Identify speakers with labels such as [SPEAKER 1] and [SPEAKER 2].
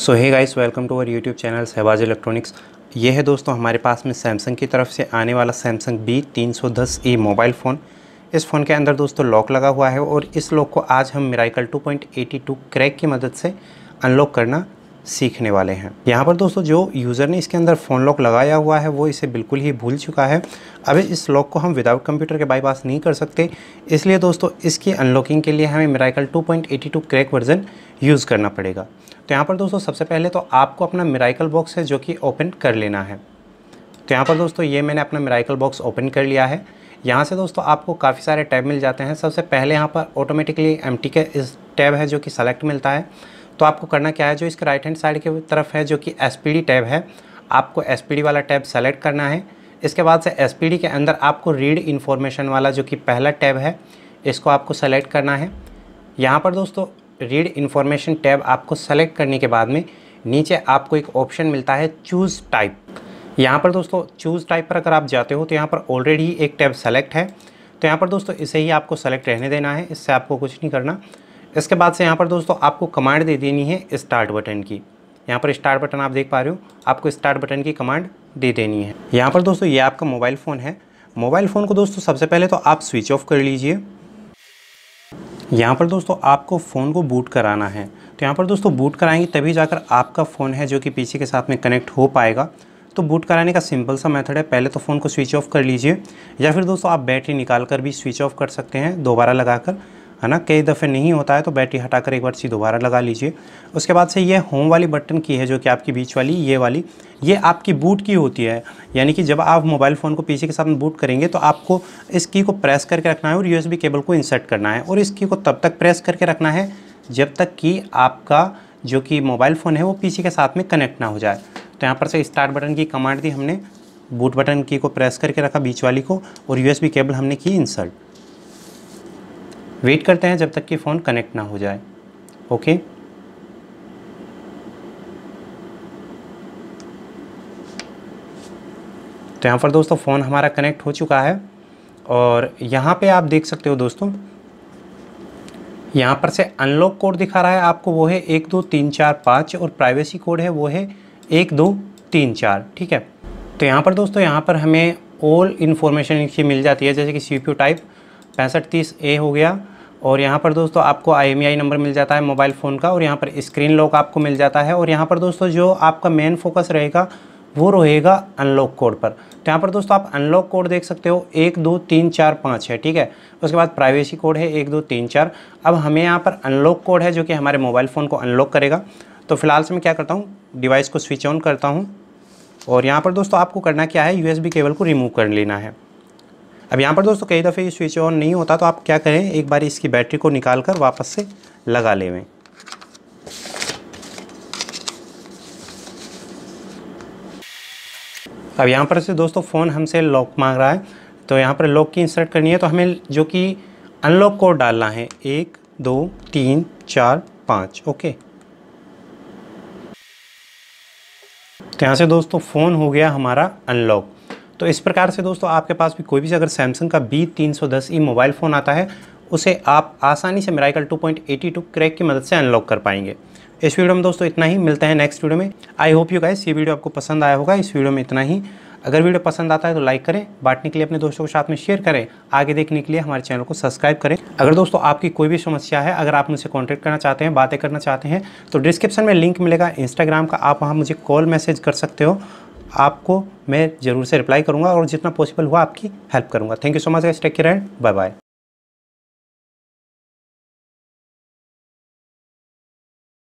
[SPEAKER 1] so hey guys welcome to our YouTube channel Shahbaz electronics ये है दोस्तों हमारे पास में सैमसंग की तरफ से आने वाला सैमसंग बी तीन सौ दस ई मोबाइल फ़ोन इस फ़ोन के अंदर दोस्तों लॉक लगा हुआ है और इस लॉक को आज हम miracle two point eighty two crack की मदद से अनलॉक करना सीखने वाले हैं यहाँ पर दोस्तों जो यूज़र ने इसके अंदर फ़ोन लॉक लगाया हुआ है वो इसे बिल्कुल ही भूल चुका है अभी इस लॉक को हम विदाउट कंप्यूटर के बाईपास नहीं कर सकते इसलिए दोस्तों इसकी अनलॉकिंग के लिए हमें मेराइकल 2.82 क्रैक वर्जन यूज़ करना पड़ेगा तो यहाँ पर दोस्तों सबसे पहले तो आपको अपना मेराइकल बॉक्स है जो कि ओपन कर लेना है तो यहाँ पर दोस्तों ये मैंने अपना मेराइकल बॉक्स ओपन कर लिया है यहाँ से दोस्तों आपको काफ़ी सारे टैब मिल जाते हैं सबसे पहले यहाँ पर ऑटोमेटिकली एम के इस टैब है जो कि सेलेक्ट मिलता है तो आपको करना क्या है जो इसके राइट हैंड साइड की तरफ है जो कि एस टैब है आपको एस वाला टैब सेलेक्ट करना है इसके बाद से एस के अंदर आपको रीड इन्फॉर्मेशन वाला जो कि पहला टैब है इसको आपको सेलेक्ट करना है यहाँ पर दोस्तों रीड इन्फॉर्मेशन टैब आपको सेलेक्ट करने के बाद में नीचे आपको एक ऑप्शन मिलता है चूज़ टाइप यहाँ पर दोस्तों चूज़ टाइप पर अगर आप जाते हो तो यहाँ पर ऑलरेडी एक टैब सेलेक्ट है तो यहाँ पर दोस्तों इसे ही आपको सेलेक्ट रहने देना है इससे आपको कुछ नहीं करना इसके बाद से यहाँ पर दोस्तों आपको कमांड दे देनी है स्टार्ट बटन की यहाँ पर स्टार्ट बटन आप देख पा रहे हो आपको स्टार्ट बटन की कमांड दे देनी है यहाँ पर दोस्तों ये आपका मोबाइल फ़ोन है मोबाइल फ़ोन को दोस्तों सबसे पहले तो आप स्विच ऑफ कर लीजिए यहाँ पर दोस्तों आपको फ़ोन को बूट कराना है तो यहाँ पर दोस्तों बूट कराएंगे तभी जाकर आपका फ़ोन है जो कि पीसी के साथ में कनेक्ट हो पाएगा तो बूट कराने का सिंपल सा मेथड है पहले तो फ़ोन को स्विच ऑफ कर लीजिए या फिर दोस्तों आप बैटरी निकाल कर भी स्विच ऑफ कर सकते हैं दोबारा लगाकर है ना कई दफ़े नहीं होता है तो बैटरी हटाकर एक बार सी दोबारा लगा लीजिए उसके बाद से ये होम वाली बटन की है जो कि आपकी बीच वाली ये वाली ये आपकी बूट की होती है यानी कि जब आप मोबाइल फ़ोन को पीछे के साथ में बूट करेंगे तो आपको इस की को प्रेस करके रखना है और यूएसबी केबल को इंसर्ट करना है और इस की को तब तक प्रेस करके रखना है जब तक कि आपका जो कि मोबाइल फ़ोन है वो पीछे के साथ में कनेक्ट ना हो जाए तो यहाँ पर से स्टार्ट बटन की कमांड दी हमने बूट बटन की को प्रेस करके रखा बीच वाली को और यू केबल हमने की इंसर्ट वेट करते हैं जब तक कि फ़ोन कनेक्ट ना हो जाए ओके तो यहाँ पर दोस्तों फ़ोन हमारा कनेक्ट हो चुका है और यहाँ पे आप देख सकते हो दोस्तों यहाँ पर से अनलॉक कोड दिखा रहा है आपको वो है एक दो तीन चार पाँच और प्राइवेसी कोड है वो है एक दो तीन चार ठीक है तो यहाँ पर दोस्तों यहाँ पर हमें ऑल इन्फॉर्मेशन इनकी मिल जाती है जैसे कि सी टाइप पैंसठ तीस ए हो गया और यहाँ पर दोस्तों आपको आई नंबर e मिल जाता है मोबाइल फ़ोन का और यहाँ पर स्क्रीन लॉक आपको मिल जाता है और यहाँ पर दोस्तों जो आपका मेन फोकस रहेगा वो रहेगा अनलॉक कोड पर तो यहाँ पर दोस्तों आप अनलॉक कोड देख सकते हो एक दो तीन चार पाँच है ठीक है उसके बाद प्राइवेसी कोड है एक दो तीन चार अब हमें यहाँ पर अनलॉक कोड है जो कि हमारे मोबाइल फ़ोन को अनलॉक करेगा तो फिलहाल से मैं क्या करता हूँ डिवाइस को स्विच ऑन करता हूँ और यहाँ पर दोस्तों आपको करना क्या है यू केबल को रिमूव कर लेना है अब यहाँ पर दोस्तों कई दफ़े ये स्विच ऑन नहीं होता तो आप क्या करें एक बार इसकी बैटरी को निकाल कर वापस से लगा लेवें अब यहाँ पर से दोस्तों फ़ोन हमसे लॉक मांग रहा है तो यहाँ पर लॉक की इंसर्ट करनी है तो हमें जो कि अनलॉक कोड डालना है एक दो तीन चार पाँच ओके तो यहाँ से दोस्तों फ़ोन हो गया हमारा अनलॉक तो इस प्रकार से दोस्तों आपके पास भी कोई भी अगर सैमसंग का बी तीन ई मोबाइल फ़ोन आता है उसे आप आसानी से मेराइकल 2.82 क्रैक की मदद से अनलॉक कर पाएंगे इस वीडियो में दोस्तों इतना ही मिलते हैं नेक्स्ट वीडियो में आई होप यू गाइस ये वीडियो आपको पसंद आया होगा इस वीडियो में इतना ही अगर वीडियो पसंद आता है तो लाइक करें बांटने के लिए अपने दोस्तों के साथ में शेयर करें आगे देखने के लिए हमारे चैनल को सब्सक्राइब करें अगर दोस्तों आपकी कोई भी समस्या है अगर आप मुझसे कॉन्टैक्ट करना चाहते हैं बातें करना चाहते हैं तो डिस्क्रिप्शन में लिंक मिलेगा इंस्टाग्राम का आप वहाँ मुझे कॉल मैसेज कर सकते हो आपको मैं ज़रूर से रिप्लाई करूँगा और जितना पॉसिबल हुआ आपकी हेल्प करूँगा thank you so much guys take care and bye bye